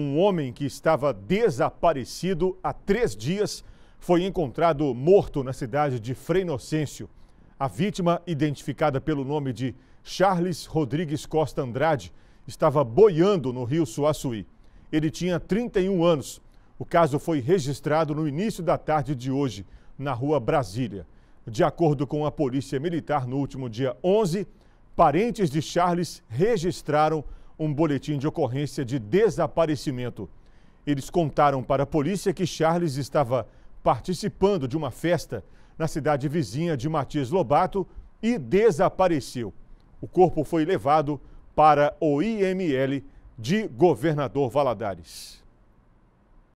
Um homem que estava desaparecido há três dias foi encontrado morto na cidade de Freinocêncio. A vítima, identificada pelo nome de Charles Rodrigues Costa Andrade, estava boiando no rio Suaçuí. Ele tinha 31 anos. O caso foi registrado no início da tarde de hoje, na rua Brasília. De acordo com a Polícia Militar, no último dia 11, parentes de Charles registraram um boletim de ocorrência de desaparecimento. Eles contaram para a polícia que Charles estava participando de uma festa na cidade vizinha de Matias Lobato e desapareceu. O corpo foi levado para o IML de Governador Valadares.